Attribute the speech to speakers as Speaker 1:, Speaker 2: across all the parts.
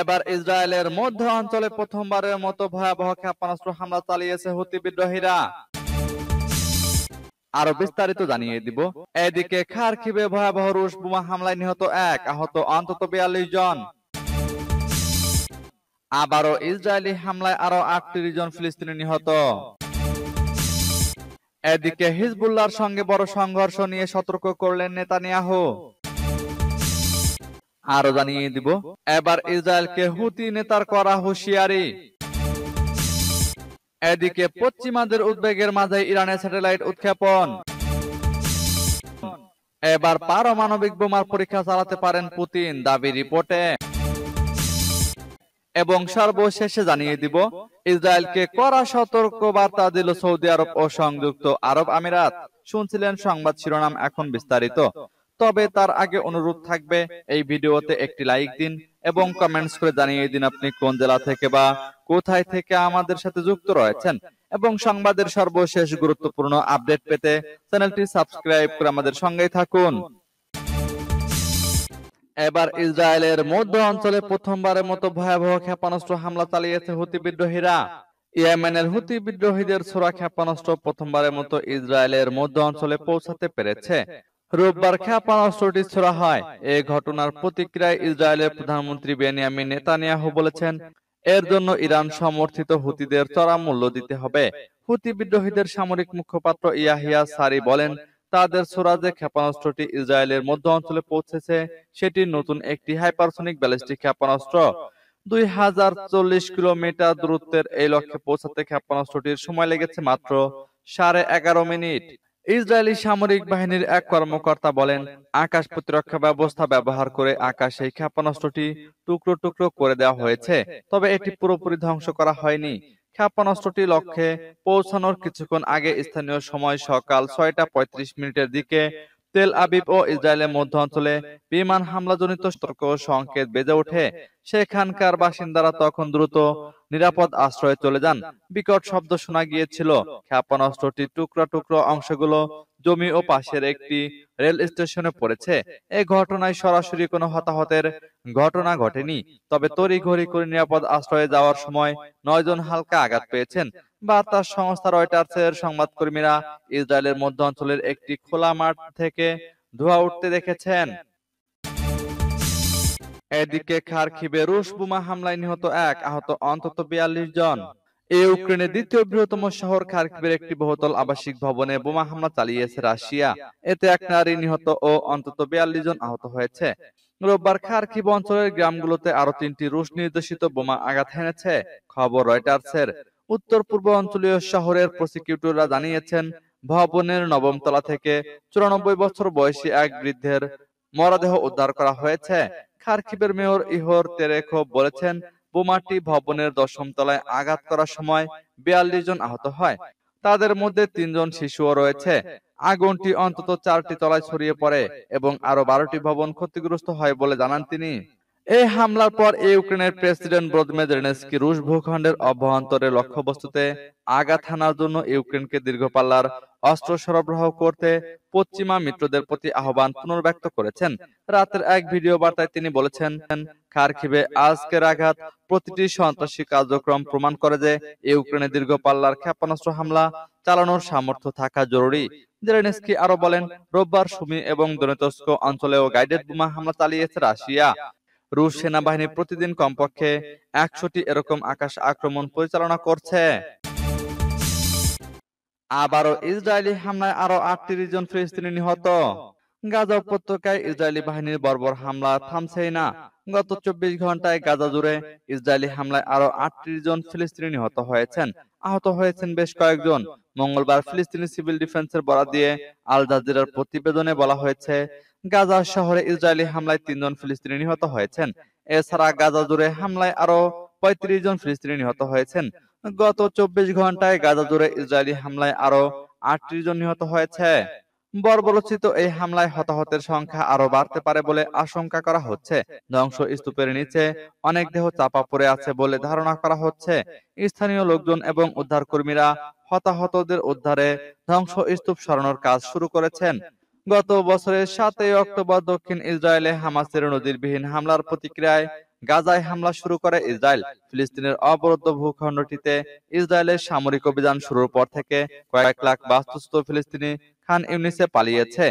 Speaker 1: এবার ইসরায়েলের মধ্য অঞ্চলে প্রথমবারের মতো ভয়াবহ ক্ষেপণাস্ত্র হামলা চালিয়েছে হুতি বিদ্রোহীরা আরো বিস্তারিত জানিয়ে দিব এদিকে খারকিবে ভয়াবহ রুশ বোমা হামলায় নিহত এক আহত অন্তত বিয়াল্লিশ জন আবারও ইসরায়েলি হামলায় আরো আটত্রিশ জন ফিলিস্তিনি নিহত এদিকে হিজবুল্লার সঙ্গে বড় সংঘর্ষ নিয়ে সতর্ক করলেন নেতানিয়াহু আরো জানিয়ে দিব এবার ইসরায়েলকে হুতি নেতার করা হুঁশিয়ারি এদিকে পশ্চিমাদের উদ্বেগের মাঝে ইরানের স্যাটেলাইট উৎক্ষেপণ এবার পারমাণবিক বোমার পরীক্ষা চালাতে পারেন পুতিন দাবি রিপোর্টে এবং সর্বশেষে জানিয়ে দিব ইসরায়েলকে কড়া সতর্ক বার্তা দিল সৌদি আরব ও সংযুক্ত আরব আমিরাত শুনছিলেন সংবাদ শিরোনাম এখন বিস্তারিত তবে তার আগে অনুরোধ থাকবে এই ভিডিওতে একটি লাইক দিন এবং কমেন্টস করে জানিয়ে দিন আপনি কোন জেলা থেকে বা কোথায় থেকে আমাদের সাথে যুক্ত রয়েছেন এবং সংবাদের সর্বশেষ গুরুত্বপূর্ণ আপডেট পেতে চ্যানেলটি সাবস্ক্রাইব করে আমাদের সঙ্গেই থাকুন এবার ইসরায়েলের মধ্য অঞ্চলে প্রথমবারের মতো ভয়াবহ ক্ষেপণাস্ত্র হামলা চালিয়েছে হুতি বিদ্রোহীরা ইয়েমেনের হুতি বিদ্রোহীদের ছোড়া ক্ষেপণাস্ত্র প্রথমবারের মতো ইসরায়েলের মধ্য অঞ্চলে পৌঁছাতে পেরেছে রোববার ক্ষেপণাস্ত্রটি অস্ত্রটি ছোড়া হয় এ ঘটনার প্রতিক্রিয়ায় ইসরায়েলের প্রধানমন্ত্রী বেনিয়ামিন নেতানিয়াহু বলেছেন এর জন্য ইরান সমর্থিত হুতিদের চড়া মূল্য দিতে হবে হুতি বিদ্রোহীদের সামরিক মুখপাত্র ইয়াহিয়া সারি বলেন তাদের সোরাজে ক্ষেপণাস্ত্রটি ইসরায়েলের মধ্য অঞ্চলে পৌঁছেছে সেটি নতুন একটি হাইপারসনিক ব্যালিস্টিক ক্ষেপণাস্ত্র দুই হাজার চল্লিশ কিলোমিটার দূরত্বের এই লক্ষ্যে পৌঁছাতে ক্ষেপণাস্ত্রটির সময় লেগেছে মাত্র সাড়ে এগারো মিনিট ইসরায়েলি সামরিক বাহিনীর এক কর্মকর্তা বলেন আকাশ প্রতিরক্ষা ব্যবস্থা ব্যবহার করে আকাশে ক্ষেপণাস্ত্রটি টুকরো টুকরো করে দেওয়া হয়েছে তবে এটি পুরোপুরি ধ্বংস করা হয়নি ক্ষেপণাস্ত্রটি লক্ষ্যে পৌঁছানোর কিছুক্ষণ আগে স্থানীয় সময় সকাল ছয়টা পঁয়ত্রিশ মিনিটের দিকে তেল আবিব ও ইসরায়েলের মধ্য অঞ্চলে বিমান হামলাজনিত সতর্ক সংকেত বেজে ওঠে সেখানকার বাসিন্দারা তখন দ্রুত নিরাপদ আশ্রয়ে চলে যান বিকট শব্দ শোনা গিয়েছিল ক্ষেপণাস্ত্রটি টুকরা টুকরো অংশগুলো জমি ও পাশের একটি রেল স্টেশনে পড়েছে এ ঘটনায় সরাসরি কোনো হতাহতের ঘটনা ঘটেনি তবে তড়িঘড়ি করে নিরাপদ আশ্রয়ে যাওয়ার সময় নয়জন হালকা আঘাত পেয়েছেন বা তার সংস্থা রয়টার্সের সংবাদকর্মীরা ইসরায়েলের মধ্য অঞ্চলের একটি খোলা মাঠ থেকে ধোয়া উঠতে দেখেছেন এদিকে খারকিবে রুশ বোমা হামলায় নিহত এক আহত অন্তত বিয়াল্লিশ জন ইউক্রেনের দ্বিতীয় বৃহত্তম শহর খার্কিভের একটি বহুতল আবাসিক ভবনে বোমা হামলা চালিয়েছে রাশিয়া এতে এক নারী নিহত ও অন্তত বিয়াল্লিশ জন আহত হয়েছে রোববার খার্কিভ অঞ্চলের গ্রামগুলোতে আরো তিনটি রুশ নির্দেশিত বোমা আঘাত হেনেছে খবর রয়টার্সের উত্তর পূর্ব অঞ্চলীয় শহরের প্রসিকিউটররা জানিয়েছেন ভবনের নবম তলা থেকে চুরানব্বই বছর বয়সী এক বৃদ্ধের মরাদেহ উদ্ধার করা হয়েছে খারকিবের মেয়র ইহর তেরেখ বলেছেন বোমাটি ভবনের দশম তলায় আঘাত করার সময় বিয়াল্লিশ জন আহত হয় তাদের মধ্যে তিনজন শিশুও রয়েছে আগুনটি অন্তত চারটি তলায় ছড়িয়ে পড়ে এবং আরো বারোটি ভবন ক্ষতিগ্রস্ত হয় বলে জানান তিনি এই হামলার পর ইউক্রেনের প্রেসিডেন্ট ব্রদমে ব্রোদমেজেনেস্কি রুশ ভূখণ্ডের অভ্যন্তরে লক্ষ্যবস্তুতে আঘাত হানার জন্য ইউক্রেনকে দীর্ঘপাল্লার অস্ত্র সরবরাহ করতে পশ্চিমা মিত্রদের প্রতি আহ্বান পুনর্ব্যক্ত করেছেন রাতের এক ভিডিও বার্তায় তিনি বলেছেন খারখিবে আজকের আঘাত প্রতিটি সন্ত্রাসী কার্যক্রম প্রমাণ করে যে ইউক্রেনে দীর্ঘপাল্লার ক্ষেপণাস্ত্র হামলা চালানোর সামর্থ্য থাকা জরুরি জেলেনস্কি আরো বলেন রোববার সুমি এবং দনেতস্ক অঞ্চলেও গাইডেড বোমা হামলা চালিয়েছে রাশিয়া রুশ সেনাবাহিনী প্রতিদিন কমপক্ষে একশোটি এরকম আকাশ আক্রমণ পরিচালনা করছে আবারও ইসরায়েলি হামলায় আরো আটত্রিশ জন ফিলিস্তিনি নিহত গাজা উপত্যকায় ইসরায়েলি বাহিনীর বর্বর হামলা থামছেই না গত চব্বিশ ঘন্টায় গাজা জুড়ে ইসরায়েলি হামলায় আরো আটত্রিশ জন ফিলিস্তিনি নিহত হয়েছেন আহত হয়েছেন বেশ কয়েকজন মঙ্গলবার ফিলিস্তিনি সিভিল ডিফেন্সের বরাত দিয়ে আল জাজিরার প্রতিবেদনে বলা হয়েছে গাজা শহরে ইসরায়েলি হামলায় তিনজন ফিলিস্তিনি নিহত হয়েছেন এছাড়া গাজা জুড়ে হামলায় আরো পঁয়ত্রিশ জন ফিলিস্তিনি নিহত হয়েছেন গত চব্বিশ ঘন্টায় গাজা জুড়ে ইসরায়েলি হামলায় আরো আটত্রিশ জন নিহত হয়েছে বর্বরচিত এই হামলায় হতাহতের সংখ্যা আরো বাড়তে পারে বলে আশঙ্কা করা হচ্ছে ধ্বংস স্তূপের নিচে অনেক দেহ চাপা পড়ে আছে বলে ধারণা করা হচ্ছে স্থানীয় লোকজন এবং উদ্ধারকর্মীরা হতাহতদের উদ্ধারে ধ্বংস স্তূপ সরানোর কাজ শুরু করেছেন গত বছরের সাতই অক্টোবর দক্ষিণ ইসরায়েলে হামাসের বিহীন হামলার প্রতিক্রিয়ায় গাজায় হামলা শুরু করে ইসরায়েল ফিলিস্তিনের অবরুদ্ধ ভূখণ্ডটিতে ইসরায়েলের সামরিক অভিযান শুরুর পর থেকে কয়েক লাখ বাস্তুস্থ ফিলিস্তিনি খান ইউনিসে পালিয়েছে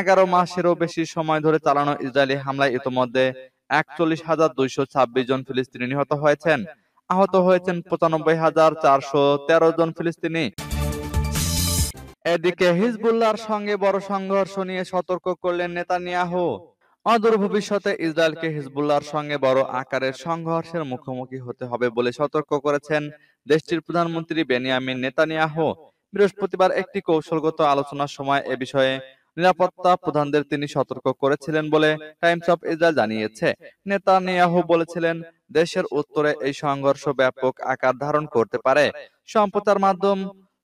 Speaker 1: এগারো মাসেরও বেশি সময় ধরে চালানো ইসরায়েলি হামলায় ইতোমধ্যে একচল্লিশ হাজার দুইশো ছাব্বিশ জন ফিলিস্তিনি নিহত হয়েছেন আহত হয়েছেন পঁচানব্বই হাজার চারশো তেরো জন ফিলিস্তিনি এদিকে হিজবুল্লাহর সঙ্গে বড় সংঘর্ষ নিয়ে সতর্ক করলেন নেতানিয়াহু অদূর ভবিষ্যতে ইসরায়েলকে হিজবুল্লাহর সঙ্গে বড় আকারের সংঘর্ষের মুখোমুখি হতে হবে বলে সতর্ক করেছেন দেশটির প্রধানমন্ত্রী বেনিয়ামিন নেতানিয়াহু বৃহস্পতিবার একটি কৌশলগত আলোচনার সময় এ বিষয়ে নিরাপত্তা প্রধানদের তিনি সতর্ক করেছিলেন বলে টাইমস অফ ইসরায়েল জানিয়েছে নেতানিয়াহু বলেছিলেন দেশের উত্তরে এই সংঘর্ষ ব্যাপক আকার ধারণ করতে পারে সম্প্রচার মাধ্যম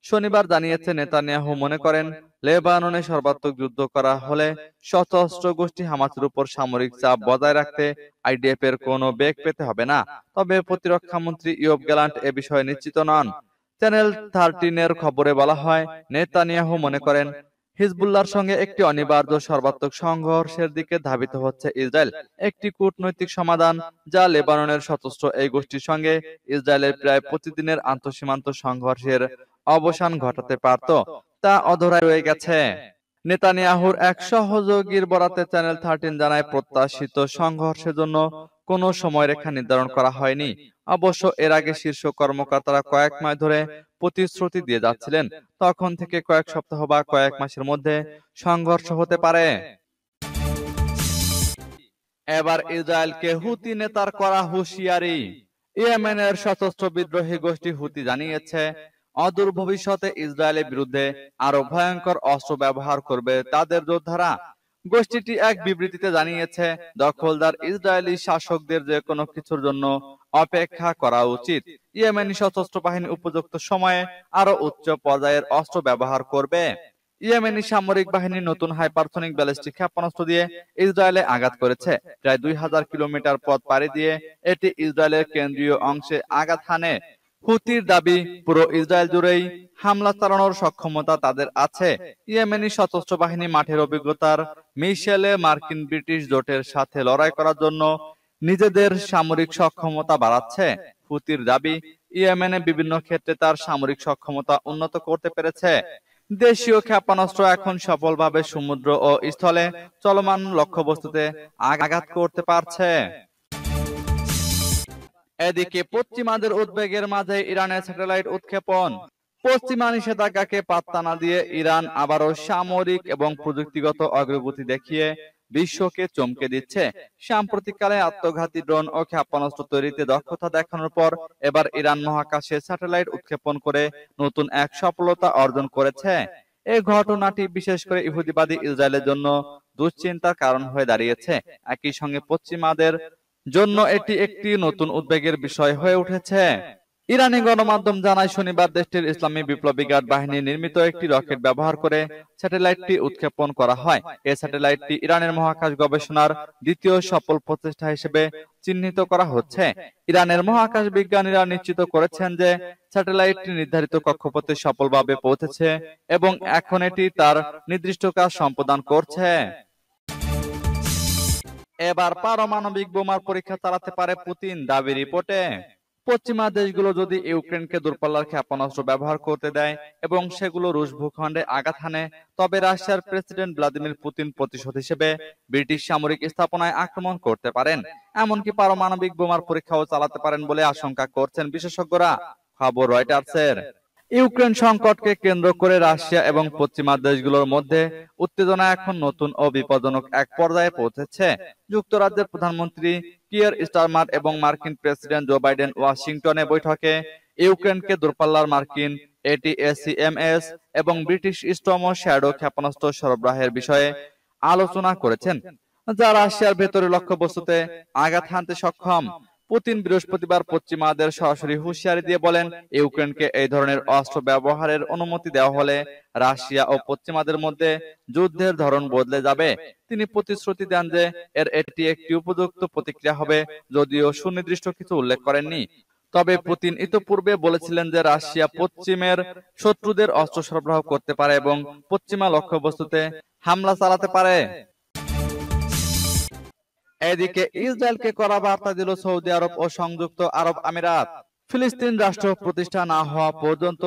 Speaker 1: শনিবার জানিয়েছে নেতানিয়াহু মনে করেন লেবাননে সর্বাত্মক যুদ্ধ করা হলে সশস্ত্র গোষ্ঠী হামাসের উপর সামরিক চাপ বজায় রাখতে আইডিএফ এর কোন বেগ পেতে হবে না তবে প্রতিরক্ষা মন্ত্রী ইয়ব গ্যালান্ট এ বিষয়ে নিশ্চিত নন চ্যানেল থার্টিন এর খবরে বলা হয় নেতানিয়াহু মনে করেন হিজবুল্লার সঙ্গে একটি অনিবার্য সর্বাত্মক সংঘর্ষের দিকে ধাবিত হচ্ছে ইসরায়েল একটি কূটনৈতিক সমাধান যা লেবাননের সশস্ত্র এই গোষ্ঠীর সঙ্গে ইসরায়েলের প্রায় প্রতিদিনের আন্তঃসীমান্ত সংঘর্ষের অবসান ঘটাতে পারত তা অধরায় রয়ে গেছে নেতানিয়াহুর এক সহযোগীর বরাতে চ্যানেল থার্টিন জানায় প্রত্যাশিত সংঘর্ষের জন্য কোনো সময়রেখা নির্ধারণ করা হয়নি অবশ্য এর আগে শীর্ষ কর্মকর্তারা কয়েক মাস ধরে প্রতিশ্রুতি দিয়ে যাচ্ছিলেন তখন থেকে কয়েক সপ্তাহ বা কয়েক মাসের মধ্যে সংঘর্ষ হতে পারে এবার ইসরায়েলকে হুতি নেতার করা হুঁশিয়ারি ইয়েমেনের সশস্ত্র বিদ্রোহী গোষ্ঠী হুতি জানিয়েছে অদূর ভবিষ্যতে ইসরায়েলের বিরুদ্ধে আরো ভয়ঙ্কর অস্ত্র ব্যবহার করবে তাদের যোদ্ধারা গোষ্ঠীটি এক বিবৃতিতে জানিয়েছে দখলদার ইসরায়েলি শাসকদের যে কোনো কিছুর জন্য অপেক্ষা করা উচিত ইয়েমেনি সশস্ত্র বাহিনী উপযুক্ত সময়ে আরো উচ্চ পর্যায়ের অস্ত্র ব্যবহার করবে ইয়েমেনি সামরিক বাহিনী নতুন হাইপারসনিক ব্যালিস্টিক ক্ষেপণাস্ত্র দিয়ে ইসরায়েলে আঘাত করেছে প্রায় দুই হাজার কিলোমিটার পথ পাড়ি দিয়ে এটি ইসরায়েলের কেন্দ্রীয় অংশে আঘাত হানে হুতির দাবি পুরো ইসরায়েল জুড়েই হামলা চালানোর সক্ষমতা তাদের আছে ইয়েমেনি সশস্ত্র বাহিনী মাঠের অভিজ্ঞতার মিশেলে মার্কিন ব্রিটিশ জোটের সাথে লড়াই করার জন্য নিজেদের সামরিক সক্ষমতা বাড়াচ্ছে হুতির দাবি ইয়েমেনে বিভিন্ন ক্ষেত্রে তার সামরিক সক্ষমতা উন্নত করতে পেরেছে দেশীয় ক্ষেপণাস্ত্র এখন সফলভাবে সমুদ্র ও স্থলে চলমান লক্ষ্যবস্তুতে আঘাত করতে পারছে এদিকে পশ্চিমাদের উদ্বেগের মাঝে ইরানের স্যাটেলাইট উৎক্ষেপণ পশ্চিমা নিষেধাজ্ঞাকে পাত্তা না দিয়ে ইরান আবারও সামরিক এবং প্রযুক্তিগত অগ্রগতি দেখিয়ে বিশ্বকে চমকে দিচ্ছে সাম্প্রতিককালে আত্মঘাতী ড্রোন ও ক্ষেপণাস্ত্র তৈরিতে দক্ষতা দেখানোর পর এবার ইরান মহাকাশে স্যাটেলাইট উৎক্ষেপণ করে নতুন এক সফলতা অর্জন করেছে এ ঘটনাটি বিশেষ করে ইহুদিবাদী ইসরায়েলের জন্য দুশ্চিন্তার কারণ হয়ে দাঁড়িয়েছে একই সঙ্গে পশ্চিমাদের জন্য এটি একটি নতুন উদ্বেগের বিষয় হয়ে উঠেছে ইরানি গণমাধ্যম জানায় শনিবার দেশটির ইসলামী বিপ্লবী গার্ড বাহিনী নির্মিত একটি রকেট ব্যবহার করে স্যাটেলাইটটি উৎক্ষেপণ করা হয় এ স্যাটেলাইটটি ইরানের মহাকাশ গবেষণার দ্বিতীয় সফল প্রচেষ্টা হিসেবে চিহ্নিত করা হচ্ছে ইরানের মহাকাশ বিজ্ঞানীরা নিশ্চিত করেছেন যে স্যাটেলাইটটি নির্ধারিত কক্ষপথে সফলভাবে পৌঁছেছে এবং এখন এটি তার নির্দিষ্ট কাজ সম্পাদন করছে এবার পারমাণবিক বোমার পরীক্ষা চালাতে পারে পুতিন দাবি রিপোর্টে পশ্চিমা দেশগুলো যদি ইউক্রেনকে দূরপাল্লার ক্ষেপণাস্ত্র ব্যবহার করতে দেয় এবং সেগুলো রুশ ভূখণ্ডে আঘাত হানে তবে রাশিয়ার প্রেসিডেন্ট ভ্লাদিমির পুতিন প্রতিশোধ হিসেবে ব্রিটিশ সামরিক স্থাপনায় আক্রমণ করতে পারেন এমনকি পারমাণবিক বোমার পরীক্ষাও চালাতে পারেন বলে আশঙ্কা করছেন বিশেষজ্ঞরা খবর রয়টার্সের ইউক্রেন সংকটকে কেন্দ্র করে রাশিয়া এবং পশ্চিমা দেশগুলোর মধ্যে উত্তেজনা এখন নতুন ও বিপজ্জনক এক পর্যায়ে পৌঁছেছে যুক্তরাজ্যের প্রধানমন্ত্রী কিয়ার স্টারমার এবং মার্কিন প্রেসিডেন্ট জো বাইডেন ওয়াশিংটনে বৈঠকে ইউক্রেনকে দূরপাল্লার মার্কিন এটি এস এবং ব্রিটিশ স্টম শ্যাডো ক্ষেপণাস্ত্র সরবরাহের বিষয়ে আলোচনা করেছেন যা রাশিয়ার ভেতরে লক্ষ্যবস্তুতে আঘাত হানতে সক্ষম পুতিন বৃহস্পতিবার পশ্চিমাদের সরাসরি হুঁশিয়ারি দিয়ে বলেন ইউক্রেনকে এই ধরনের অস্ত্র ব্যবহারের অনুমতি দেওয়া হলে রাশিয়া ও পশ্চিমাদের মধ্যে যুদ্ধের ধরন বদলে যাবে তিনি প্রতিশ্রুতি দেন যে এর এটি একটি উপযুক্ত প্রতিক্রিয়া হবে যদিও সুনির্দিষ্ট কিছু উল্লেখ করেননি তবে পুতিন ইতোপূর্বে বলেছিলেন যে রাশিয়া পশ্চিমের শত্রুদের অস্ত্র সরবরাহ করতে পারে এবং পশ্চিমা লক্ষ্যবস্তুতে হামলা চালাতে পারে এদিকে ইসরায়েলকে করা বার্তা দিল সৌদি আরব ও সংযুক্ত আরব আমিরাত ফিলিস্তিন রাষ্ট্র প্রতিষ্ঠা না হওয়া পর্যন্ত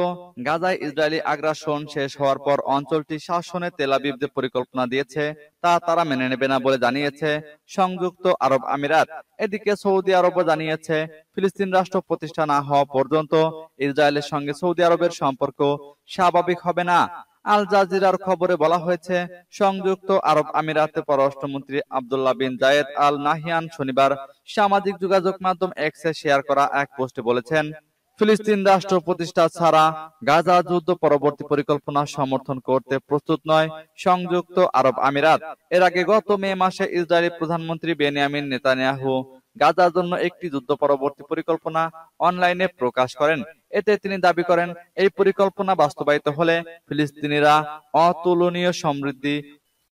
Speaker 1: গাজায় ইসরায়েলি আগ্রাসন শেষ হওয়ার পর অঞ্চলটি শাসনে তেলাবিব যে পরিকল্পনা দিয়েছে তা তারা মেনে নেবে না বলে জানিয়েছে সংযুক্ত আরব আমিরাত এদিকে সৌদি আরবও জানিয়েছে ফিলিস্তিন রাষ্ট্র প্রতিষ্ঠা না হওয়া পর্যন্ত ইসরায়েলের সঙ্গে সৌদি আরবের সম্পর্ক স্বাভাবিক হবে না আল জাজিরার খবরে বলা হয়েছে সংযুক্ত আরব আমিরাতে পররাষ্ট্রমন্ত্রী আবদুল্লাহ বিন জায়েদ আল নাহিয়ান শনিবার সামাজিক যোগাযোগ মাধ্যম এক্সে শেয়ার করা এক পোস্টে বলেছেন ফিলিস্তিন রাষ্ট্র প্রতিষ্ঠা ছাড়া গাজা যুদ্ধ পরবর্তী পরিকল্পনা সমর্থন করতে প্রস্তুত নয় সংযুক্ত আরব আমিরাত এর আগে গত মে মাসে ইসরায়েলি প্রধানমন্ত্রী বেনিয়ামিন নেতানিয়াহু গাজার জন্য একটি যুদ্ধ পরবর্তী পরিকল্পনা অনলাইনে প্রকাশ করেন এতে তিনি দাবি করেন এই পরিকল্পনা বাস্তবায়িত হলে ফিলিস্তিনিরা অতুলনীয় সমৃদ্ধি